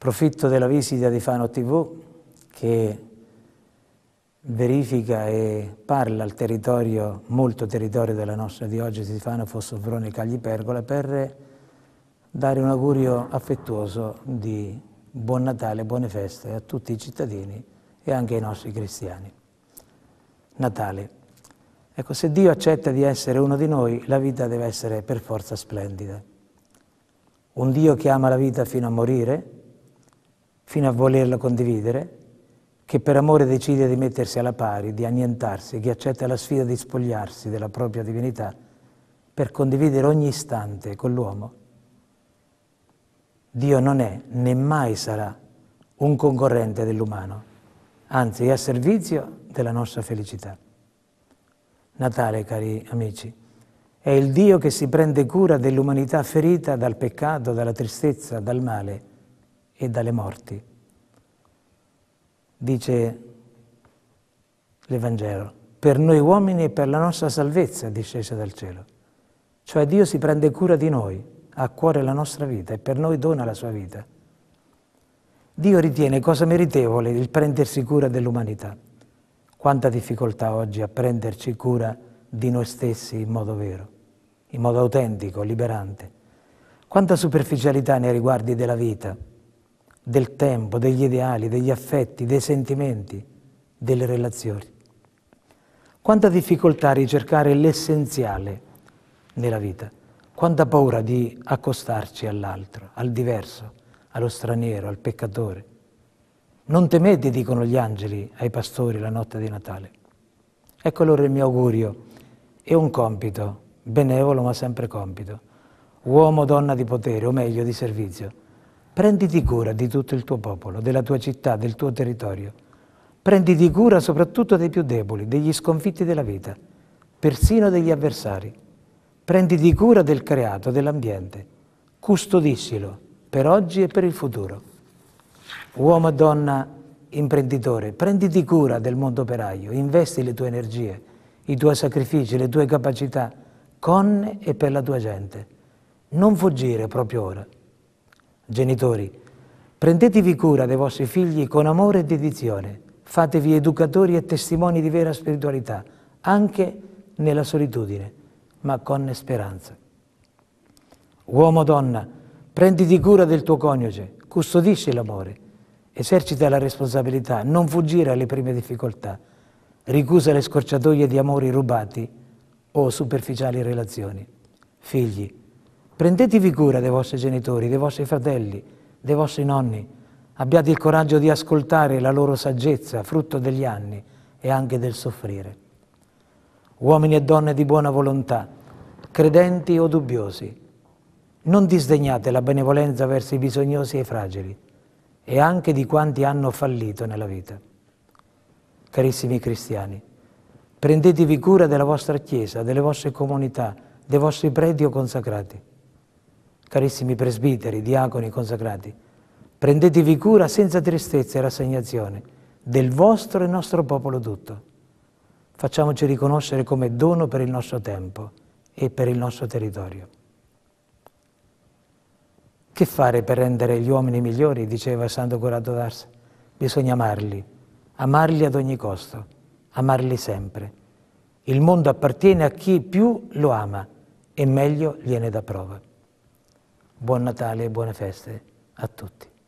Profitto della visita di Fano TV che verifica e parla al territorio, molto territorio della nostra diocesi di Fano, Fossovrone e Cagli-Pergola, per dare un augurio affettuoso di buon Natale, buone feste a tutti i cittadini e anche ai nostri cristiani. Natale. Ecco, se Dio accetta di essere uno di noi, la vita deve essere per forza splendida. Un Dio che ama la vita fino a morire, fino a volerla condividere, che per amore decide di mettersi alla pari, di annientarsi, che accetta la sfida di spogliarsi della propria divinità per condividere ogni istante con l'uomo. Dio non è, né mai sarà, un concorrente dell'umano, anzi è a servizio della nostra felicità. Natale, cari amici, è il Dio che si prende cura dell'umanità ferita dal peccato, dalla tristezza, dal male, e dalle morti. Dice l'Evangelo, per noi uomini e per la nostra salvezza discesa dal cielo. Cioè Dio si prende cura di noi, ha a cuore la nostra vita e per noi dona la sua vita. Dio ritiene cosa meritevole il prendersi cura dell'umanità. Quanta difficoltà oggi a prenderci cura di noi stessi in modo vero, in modo autentico, liberante. Quanta superficialità nei riguardi della vita, del tempo, degli ideali, degli affetti, dei sentimenti, delle relazioni. Quanta difficoltà a ricercare l'essenziale nella vita, quanta paura di accostarci all'altro, al diverso, allo straniero, al peccatore. Non temete, dicono gli angeli ai pastori la notte di Natale. Ecco allora il mio augurio e un compito, benevolo ma sempre compito, uomo donna di potere, o meglio di servizio, Prenditi cura di tutto il tuo popolo, della tua città, del tuo territorio. Prenditi cura soprattutto dei più deboli, degli sconfitti della vita, persino degli avversari. Prenditi cura del creato, dell'ambiente. Custodissilo per oggi e per il futuro. Uomo e donna imprenditore, prenditi cura del mondo operaio, investi le tue energie, i tuoi sacrifici, le tue capacità, con e per la tua gente. Non fuggire proprio ora. Genitori, prendetevi cura dei vostri figli con amore e dedizione, fatevi educatori e testimoni di vera spiritualità, anche nella solitudine, ma con speranza. Uomo o donna, prenditi cura del tuo coniuge, custodisci l'amore, esercita la responsabilità, non fuggire alle prime difficoltà, ricusa le scorciatoie di amori rubati o superficiali relazioni. Figli, Prendetevi cura dei vostri genitori, dei vostri fratelli, dei vostri nonni. Abbiate il coraggio di ascoltare la loro saggezza, frutto degli anni e anche del soffrire. Uomini e donne di buona volontà, credenti o dubbiosi, non disdegnate la benevolenza verso i bisognosi e i fragili e anche di quanti hanno fallito nella vita. Carissimi cristiani, prendetevi cura della vostra Chiesa, delle vostre comunità, dei vostri predi o consacrati Carissimi presbiteri, diaconi consacrati, prendetevi cura senza tristezza e rassegnazione del vostro e nostro popolo tutto. Facciamoci riconoscere come dono per il nostro tempo e per il nostro territorio. Che fare per rendere gli uomini migliori, diceva Santo Corrado d'Ars? Bisogna amarli, amarli ad ogni costo, amarli sempre. Il mondo appartiene a chi più lo ama e meglio gliene dà prova. Buon Natale e buone feste a tutti.